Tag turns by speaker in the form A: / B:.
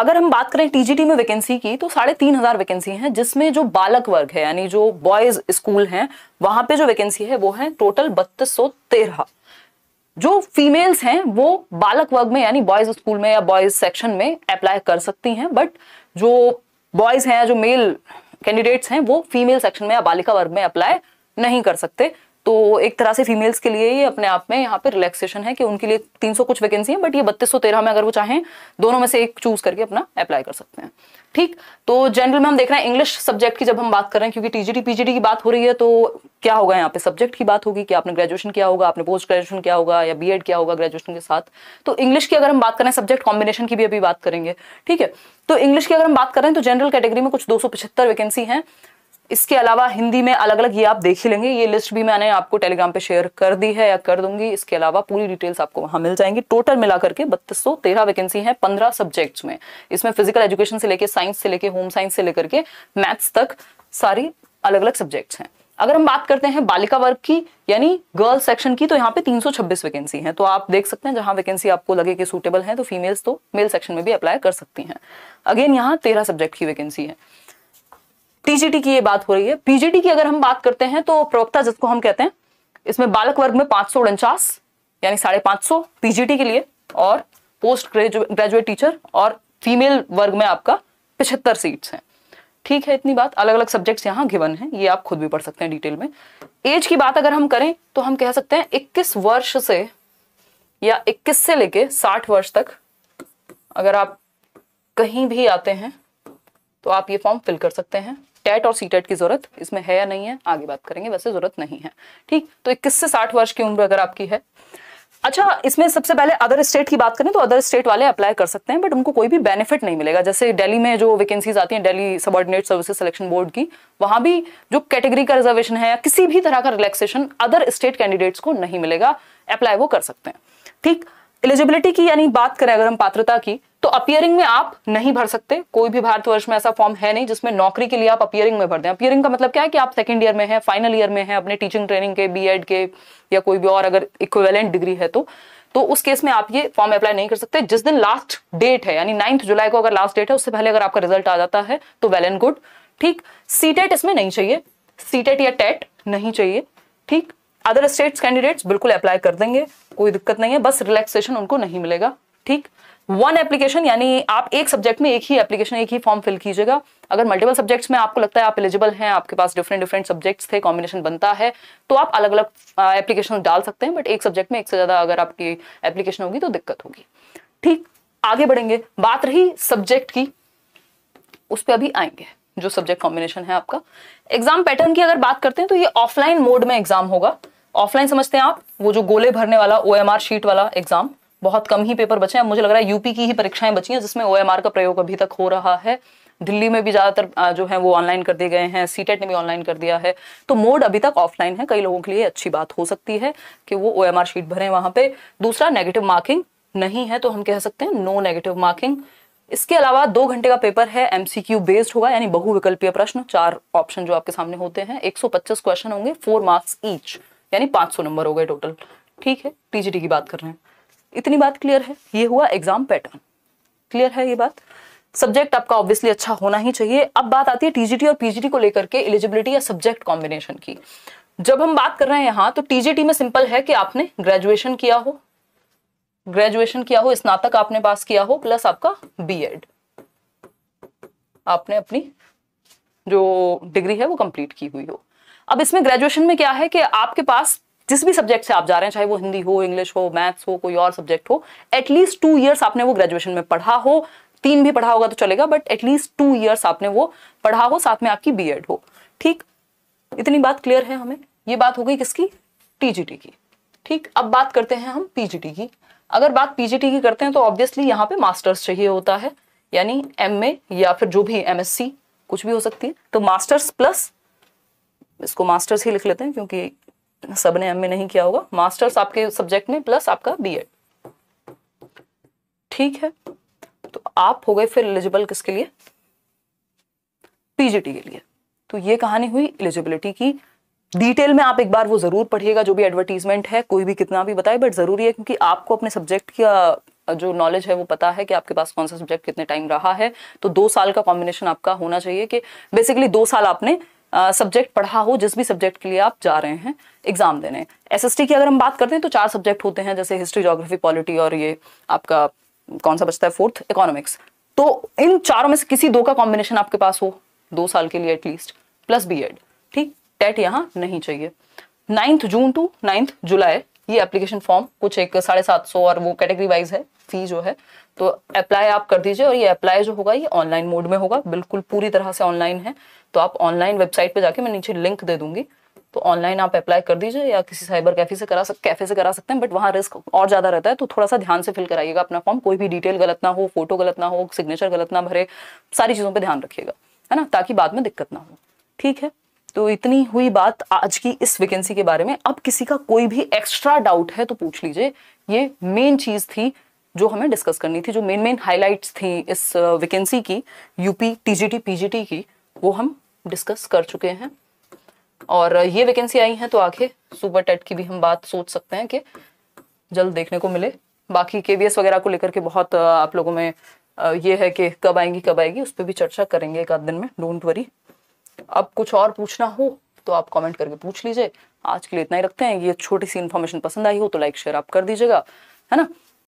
A: अगर हम बात करें टीजीटी में वैकेंसी की तो साढ़े तीन हजार वैकेंसी है जिसमें जो बालक वर्ग है यानी जो बॉयज स्कूल हैं वहां पे जो वैकेंसी है वो है टोटल बत्तीस सौ तेरह जो फीमेल्स हैं वो बालक वर्ग में यानी बॉयज स्कूल में या बॉयज सेक्शन में अप्लाई कर सकती हैं बट जो बॉयज हैं जो मेल कैंडिडेट्स हैं वो फीमेल सेक्शन में या बालिका वर्ग में अप्लाई नहीं कर सकते तो एक तरह से फीमेल्स के लिए ही अपने आप में यहाँ पे रिलैक्सेशन है कि उनके लिए 300 कुछ वैकेंसी है बट ये बत्तीस में अगर वो चाहें दोनों में से एक चूज करके अपना अप्लाई कर सकते हैं ठीक तो जनरल में हम देख रहे हैं इंग्लिश सब्जेक्ट की जब हम बात कर रहे हैं क्योंकि टीजीडी पीजीडी की बात हो रही है तो क्या होगा यहाँ पे सब्जेक्ट की बात होगी कि आपने ग्रेजुएशन किया होगा आपने पोस्ट ग्रेजुएशन किया होगा या बीएड किया होगा ग्रेजुएशन के साथ तो इंग्लिश की अगर हम बात करें सब्जेक्ट कॉम्बिनेशन की भी अभी बात करेंगे ठीक है तो इंग्लिश की अगर हम बात करें तो जनरल कैटेगरी में कुछ दो वैकेंसी है इसके अलावा हिंदी में अलग अलग ये आप देख ही लेंगे ये लिस्ट भी मैंने आपको टेलीग्राम पे शेयर कर दी है या कर दूंगी इसके अलावा पूरी डिटेल्स आपको वहां मिल जाएंगी टोटल मिला करके बत्तीस सौ तेरह वैकेंसी है पंद्रह सब्जेक्ट्स में इसमें फिजिकल एजुकेशन से लेकर साइंस से लेकर होम साइंस से लेकर के मैथ्स तक सारी अलग अलग सब्जेक्ट्स हैं अगर हम बात करते हैं बालिका वर्ग की यानी गर्ल सेक्शन की तो यहाँ पे 326 वैकेंसी हैं तो आप देख सकते हैं जहां वैकेंसी आपको लगे कि सूटेबल है तो फीमेल्स तो मेल सेक्शन में भी अप्लाई कर सकती हैं अगेन यहाँ तेरह सब्जेक्ट की वैकेंसी है टीजीटी की ये बात हो रही है पीजीटी की अगर हम बात करते हैं तो प्रवक्ता जिसको हम कहते हैं इसमें बालक वर्ग में पांच सौ उनचास यानी साढ़े पांच सौ पीजीटी के लिए और पोस्ट ग्रेजुएट टीचर और फीमेल वर्ग में आपका पिछहत्तर सीट है ठीक है इतनी बात अलग अलग सब्जेक्ट यहाँ गिवन है ये आप खुद भी पढ़ सकते हैं डिटेल में एज की बात अगर हम करें तो हम कह सकते हैं इक्कीस वर्ष से या इक्कीस से लेके साठ वर्ष तक अगर आप कहीं भी आते हैं तो आप ये फॉर्म फिल कर सकते हैं टेट और सी टेट की जरूरत इसमें है या नहीं है आगे बात करेंगे वैसे जरूरत नहीं है ठीक तो इक्कीस से साठ वर्ष की उम्र अगर आपकी है अच्छा इसमें सबसे पहले अदर स्टेट की बात करें तो अदर स्टेट वाले अप्लाई कर सकते हैं बट उनको कोई भी बेनिफिट नहीं मिलेगा जैसे दिल्ली में जो वैकेंसीज आती हैं Delhi subordinate services selection board की वहां भी जो कैटेगरी का रिजर्वेशन है या किसी भी तरह का रिलैक्सेशन अदर स्टेट कैंडिडेट्स को नहीं मिलेगा अप्लाई वो कर सकते हैं ठीक एलिजिबिलिटी की यानी बात करें अगर हम पात्रता की तो अपियरिंग में आप नहीं भर सकते कोई भी भारतवर्ष में ऐसा फॉर्म है नहीं जिसमें नौकरी के लिए आप अपियरिंग में भर दें अपियरिंग का मतलब क्या है कि आप सेकेंड ईयर में हैं फाइनल ईयर में हैं अपने टीचिंग ट्रेनिंग के बीएड के या कोई भी और अगर इक्वेलेंट डिग्री है तो तो उस केस में आप ये फॉर्म अप्लाई नहीं कर सकते जिस दिन लास्ट डेट है यानी नाइन्थ जुलाई को अगर लास्ट डेट है उससे पहले अगर आपका रिजल्ट आ जाता है तो वेल एंड गुड ठीक सीटेट इसमें नहीं चाहिए सीटेट या टेट e नहीं चाहिए ठीक अदर स्टेट्स कैंडिडेट्स बिल्कुल अप्लाई कर देंगे कोई दिक्कत नहीं है बस रिलैक्सेशन उनको नहीं मिलेगा ठीक वन एप्लीकेशन यानी आप एक सब्जेक्ट में एक ही एप्लीकेशन एक ही फॉर्म फिल कीजिएगा अगर मल्टीपल सब्जेक्ट्स में आपको लगता है आप एलिजिबल हैं आपके पास डिफरेंट डिफरेंट सब्जेक्ट्स थे कॉम्बिनेशन बनता है तो आप अलग अलग एप्लीकेशन डाल सकते हैं बट एक सब्जेक्ट में एक से ज़्यादा अगर आपकी एप्लीकेशन होगी तो दिक्कत होगी ठीक आगे बढ़ेंगे बात रही सब्जेक्ट की उस पर अभी आएंगे जो सब्जेक्ट कॉम्बिनेशन है आपका एग्जाम पैटर्न की अगर बात करते हैं तो ये ऑफलाइन मोड में एग्जाम होगा ऑफलाइन समझते हैं आप वो जो गोले भरने वाला ओ शीट वाला एग्जाम बहुत कम ही पेपर बचे हैं मुझे लग रहा है यूपी की ही परीक्षाएं बची हैं जिसमें ओ का प्रयोग अभी तक हो रहा है दिल्ली में भी ज़्यादातर जो है वो ऑनलाइन कर दिए गए हैं सीटेट e ने भी ऑनलाइन कर दिया है तो मोड अभी तक ऑफलाइन है कई लोगों के लिए अच्छी बात हो सकती है कि वो ओ शीट भरें वहां पे दूसरा नेगेटिव मार्किंग नहीं है तो हम कह सकते हैं नो नेगेटिव मार्किंग इसके अलावा दो घंटे का पेपर है एमसीक्यू बेस्ड होगा यानी बहुविकल्पीय प्रश्न चार ऑप्शन जो आपके सामने होते हैं 125 क्वेश्चन होंगे फोर मार्क्स ईच यानी 500 नंबर हो गए टोटल ठीक है टीजीटी की बात कर रहे हैं इतनी बात क्लियर है ये हुआ एग्जाम पैटर्न क्लियर है ये बात सब्जेक्ट आपका ऑब्वियसली अच्छा होना ही चाहिए अब बात आती है टीजीटी और पीजीटी को लेकर के एलिजिबिलिटी या सब्जेक्ट कॉम्बिनेशन की जब हम बात कर रहे हैं यहां तो टीजीटी में सिंपल है कि आपने ग्रेजुएशन किया हो ग्रेजुएशन किया हो स्नातक आपने पास किया हो प्लस आपका बीएड आपने अपनी जो डिग्री है वो कंप्लीट की हुई हो अब इसमें ग्रेजुएशन में क्या है कि आपके पास जिस भी सब्जेक्ट से आप जा रहे हैं चाहे वो हिंदी हो इंग्लिश हो मैथ्स हो कोई और सब्जेक्ट हो एटलीस्ट टू ईयर्स आपने वो ग्रेजुएशन में पढ़ा हो तीन भी पढ़ा होगा तो चलेगा बट एटलीस्ट टू ईयर्स आपने वो पढ़ा हो साथ में आपकी बी हो ठीक इतनी बात क्लियर है हमें ये बात हो गई किसकी टीजीटी की ठीक अब बात करते हैं हम पीजीटी की अगर बात पीजीटी की करते हैं तो ऑब्वियसली यहाँ पे मास्टर्स चाहिए होता है यानी एम या फिर जो भी एमएससी कुछ भी हो सकती है तो मास्टर्स प्लस इसको मास्टर्स ही लिख लेते हैं क्योंकि सब ने एम नहीं किया होगा मास्टर्स आपके सब्जेक्ट में प्लस आपका बी ठीक है तो आप हो गए फिर एलिजिबल किसके लिए पीजीटी के लिए तो ये कहानी हुई एलिजिबिलिटी की डिटेल में आप एक बार वो जरूर पढ़िएगा जो भी एडवर्टीजमेंट है कोई भी कितना भी बताए बट जरूरी है क्योंकि आपको अपने सब्जेक्ट का जो नॉलेज है वो पता है कि आपके पास कौन सा सब्जेक्ट कितने टाइम रहा है तो दो साल का कॉम्बिनेशन आपका होना चाहिए कि बेसिकली दो साल आपने सब्जेक्ट पढ़ा हो जिस भी सब्जेक्ट के लिए आप जा रहे हैं एग्जाम देने एसएसटी की अगर हम बात करते हैं तो चार सब्जेक्ट होते हैं जैसे हिस्ट्री जोग्राफी पॉलिटी और ये आपका कौन सा बचता है फोर्थ इकोनॉमिक्स तो इन चारों में से किसी दो का कॉम्बिनेशन आपके पास हो दो साल के लिए एटलीस्ट प्लस बी ठीक टेट यहाँ नहीं चाहिए ninth June to ninth July ये एप्लीकेशन फॉर्म कुछ एक साढ़े सात सौ और वो कैटेगरी वाइज है फी जो है तो अप्लाई आप कर दीजिए और ये अप्लाई जो होगा ये ऑनलाइन मोड में होगा बिल्कुल पूरी तरह से ऑनलाइन है तो आप ऑनलाइन वेबसाइट पे जाके मैं नीचे लिंक दे दूंगी तो ऑनलाइन आप अप्लाई कर दीजिए या किसी साइबर कैफे से करा सक कैफे से करा सकते हैं बट वहाँ रिस्क और ज़्यादा रहता है तो थोड़ा सा ध्यान से फिल कराइएगा अपना फॉर्म कोई भी डिटेल गलत ना हो फोटो गलत ना हो सिग्नेचर गलत ना भरे सारी चीज़ों पर ध्यान रखिएगा है ना ताकि बाद में दिक्कत ना हो ठीक है तो इतनी हुई बात आज की इस वैकेंसी के बारे में अब किसी का कोई भी एक्स्ट्रा डाउट है तो पूछ लीजिए ये मेन चीज थी जो हमें डिस्कस करनी थी जो मेन मेन हाइलाइट्स थी इस वैकेंसी uh, की यूपी टीजीटी पीजीटी की वो हम डिस्कस कर चुके हैं और uh, ये वैकेंसी आई है तो आखिर सुपर टेट की भी हम बात सोच सकते हैं कि जल्द देखने को मिले बाकी के वगैरह को लेकर के बहुत uh, आप लोगों में ये है कि कब आएंगी कब आएगी उस पर भी चर्चा करेंगे एक आध दिन में डोंट वरी अब कुछ और पूछना हो तो आप कमेंट करके पूछ लीजिए आज के लिए इतना ही रखते हैं ये छोटी सी इन्फॉर्मेशन पसंद आई हो तो लाइक शेयर आप कर दीजिएगा है ना